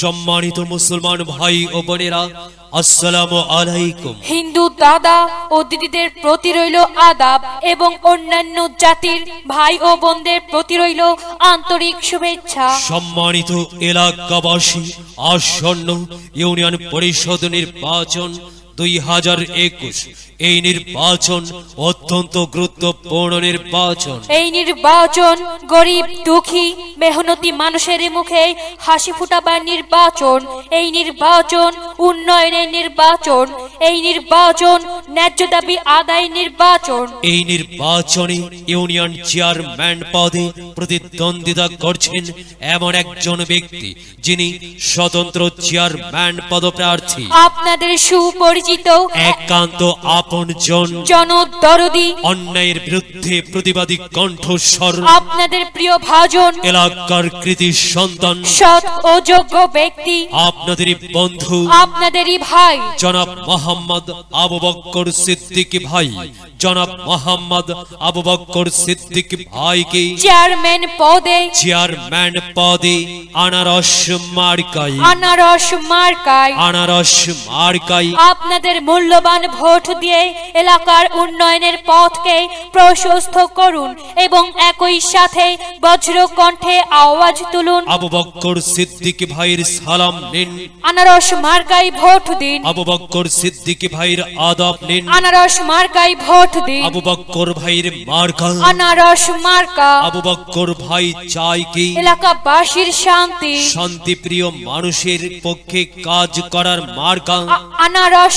সম্মানিত মুসলমান ভাই ও বোনেরা আলাইকুম হিন্দু দাদা ও দিদিদের প্রতি রইল আদাব এবং অন্যান্য জাতির ভাই ও বোনদের প্রতি রইল আন্তরিক শুভেচ্ছা সম্মানিত এলাকাবাসী আসন্ন ইউনিয়ন পরিষদ নির্বাচন দুই এই নির্বাচন অত্যন্ত গুরুত্বপূর্ণ নির্বাচন এই নির্বাচন গরিব দুঃখী মেহনতি মানুষের মুখে হাসি ফুটাবার নির্বাচন এই নির্বাচন উন্নয়নের নির্বাচন এই নির্বাচন ন্যায্য দাবি আদায় নির্বাচন এই নির্বাচনে ইউনিয়ন চেয়ারম্যান পদে প্রতিদ্বন্দ্বিতা করছেন এমন একজন ব্যক্তি যিনি স্বতন্ত্র চেয়ারম্যান পদপ্রার্থী আপনাদের সুপরিচিত পরিচিত একান্ত আপন জন জন দরদি অন্যায়ের বিরুদ্ধে প্রতিবাদী কণ্ঠস্বর আপনাদের প্রিয় ভাজন এলাকার কৃতি সন্তান সৎ ও যোগ্য ব্যক্তি আপনাদেরই বন্ধু আপনাদেরই ভাই জনাব মোহাম্মদ আবু বক্কর সিদ্দিকী ভাই জনাব মোহাম্মদ আবু বক্কর সিদ্দিক ভাইকে চেয়ারম্যান পদে চেয়ারম্যান পদে আনারস মার্কাই আনারস মার্কাই আনারস মার্কাই আপনার আপনাদের মূল্যবান ভোট দিয়ে এলাকার উন্নয়নের পথকে প্রশস্ত করুন এবং একই সাথে বজ্র কণ্ঠে আওয়াজ তুলুন আবু বক্কর সিদ্দিক ভাইয়ের সালাম নিন আনারস মার্কায় ভোট দিন আবু বক্কর সিদ্দিক ভাইয়ের আদব নিন আনারস মার্কায় ভোট দিন আবু বক্কর ভাইয়ের মার্কা আনারস মার্কা আবু বক্কর ভাই চাই কি এলাকাবাসীর শান্তি শান্তিপ্রিয় মানুষের পক্ষে কাজ করার মার্কা আনারস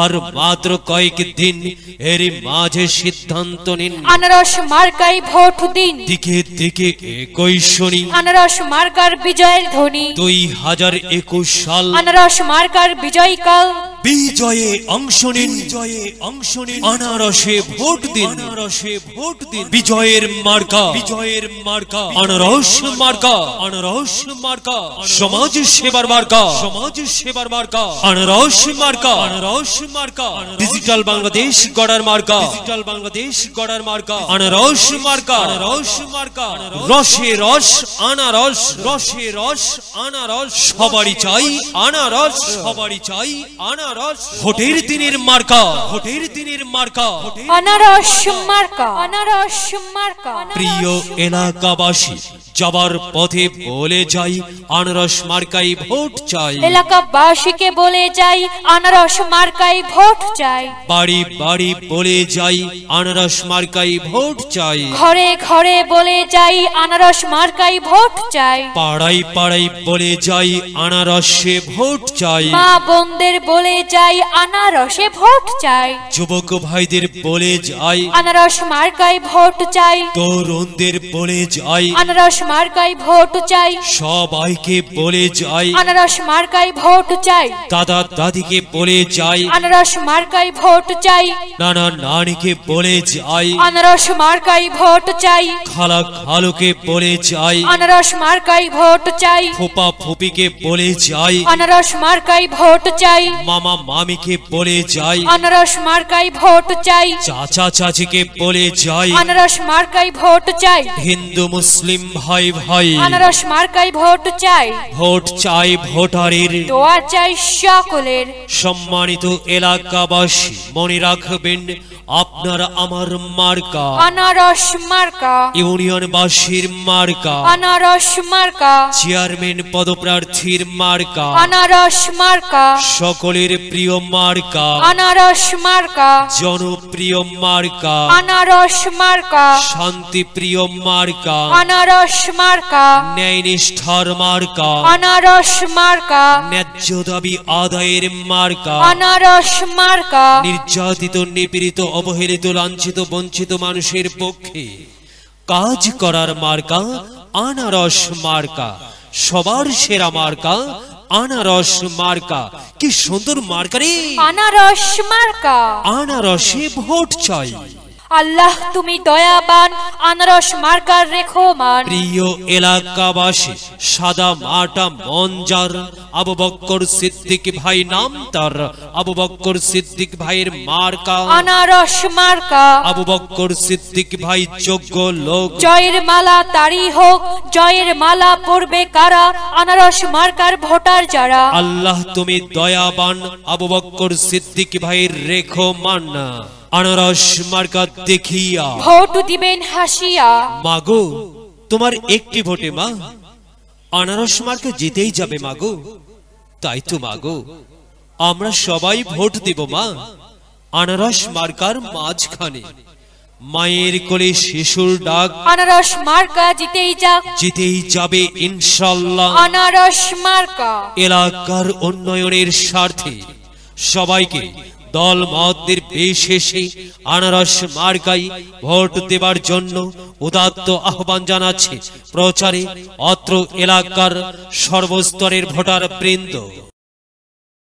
আর মাত্র কয়েক দিন এর মাঝে সিদ্ধান্ত নিন আনারস মার্কাই ভোট দিন দিকে দিকে একই শুনি আনারস মার্কার বিজয়ের ধ্বনি দুই হাজার একুশ সাল আনারস মার্কার বিজয়কাল বিজয়ে অংশ নিন জয়ে অংশ নিন আনারসে ভোট দিন আনারসে ভোট দিন বিজয়ের মার্কা বিজয়ের মার্কা আনারস মার্কা আনারস মার্কা সমাজ সেবার মার্কা সমাজ সেবার মার্কা আনারস মার্কা আনারস মার্কা ডিজিটাল বাংলাদেশ গড়ার মার্কা ডিজিটাল বাংলাদেশ গড়ার মার্কা আনারস মার্কা আনারস মার্কা রসে রস আনারস রসে রস আনারস সবারই চাই আনারস সবারই চাই আনারস ভোটের দিনের মার্কা ভোটের দিনের মার্কা অনারস মার্কা অনারস মার্কা প্রিয় এলাকাবাসী যাবার পথে বলে যাই আনারস মার্কাই ভোট চাই এলাকা বাসীকে বলে যাই আনারস মার্কাই ভোট চাই বাড়ি বাড়ি বলে যাই আনারস মার্কাই ভোট চাই ঘরে ঘরে বলে যাই আনারস মার্কাই ভোট চাই পাড়াই পাড়াই বলে যাই আনারসে ভোট চাই মা বোনদের বলে যাই আনারসে ভোট চাই যুবক ভাইদের বলে যাই আনারস মার্কাই ভোট চাই তরুণদের বলে যাই আনারস মার্কায় ভোট চাই সবাইকে বলে যাই আনারস মার্কায় ভোট চাই দাদা দাদিকে বলে যাই আনারস মার্কায় ভোট চাই নানা নানিকে বলে যাই আনারস মার্কায় ভোট চাই খালা খালুকে বলে যাই আনারস মার্কায় ভোট চাই ফুপা ফুপিকে বলে যাই আনারস মার্কায় ভোট চাই মামা মামিকে বলে যাই আনারস মার্কায় ভোট চাই চাচা চাচিকে বলে যাই আনারস মার্কায় ভোট চাই হিন্দু মুসলিম ভাই ভাই ভাই আনারস মার্কাই ভোট চাই ভোট চাই ভোটারের দোয়া চাই সকলের সম্মানিত এলাকাবাসী মনে রাখবেন আপনার আমার মার্কা আনারস মার্কা বাসীর মার্কা আনারস মার্কা চেয়ারম্যান পদপ্রার্থীর মার্কা আনারস মার্কা সকলের প্রিয় মার্কা আনারস মার্কা জনপ্রিয় মার্কা আনারস মার্কা শান্তিপ্রিয় মার্কা আনারস মার্কা ন্যায়নিষ্ঠার মার্কা আনারস মার্কা ন্যায্য দাবি আদায়ের মার্কা আনারস মার্কা নির্যাতিত নিপীড়িত অবহেলিত লাঞ্ছিত বঞ্চিত মানুষের পক্ষে কাজ করার মার্কা আনারস মার্কা সবার সেরা মার্কা আনারস মার্কা কি সুন্দর মার্কারে আনারস মার্কা আনারসে ভোট চাই আল্লাহ তুমি দয়াবান আনারস মার্কার রেখো মান প্রিয় এলাকাবাসী সাদা মাটা মঞ্জার আবু বক্কর সিদ্দিক ভাই নাম তার আবু বক্কর সিদ্দিক ভাইয়ের মার্কা আনারস মার্কা আবু বক্কর সিদ্দিক ভাই যোগ্য লোক জয়ের মালা তারি হোক জয়ের মালা পড়বে কারা আনারস মার্কার ভোটার যারা আল্লাহ তুমি দয়াবান আবু বক্কর সিদ্দিক ভাইয়ের রেখো মান আনারস মার্কা দেখিয়া ভোট দিবেন হাসিয়া মাগো তোমার একটি ভোটে মা আনারস মার্কা জিতেই যাবে মাগো তাই তো মাগো আমরা সবাই ভোট দেব মা আনারস মার্কার মাঝখানে মায়ের কোলে শিশুর ডাক আনারস মার্কা জিতেই যাক জিতেই যাবে ইনশাল্লাহ আনারস মার্কা এলাকার উন্নয়নের স্বার্থে সবাইকে দল পেশ এসে আনারস মার্গাই ভোট দেবার জন্য উদাত্ত আহ্বান জানাচ্ছে প্রচারে অত্র এলাকার সর্বস্তরের ভোটার বৃন্দ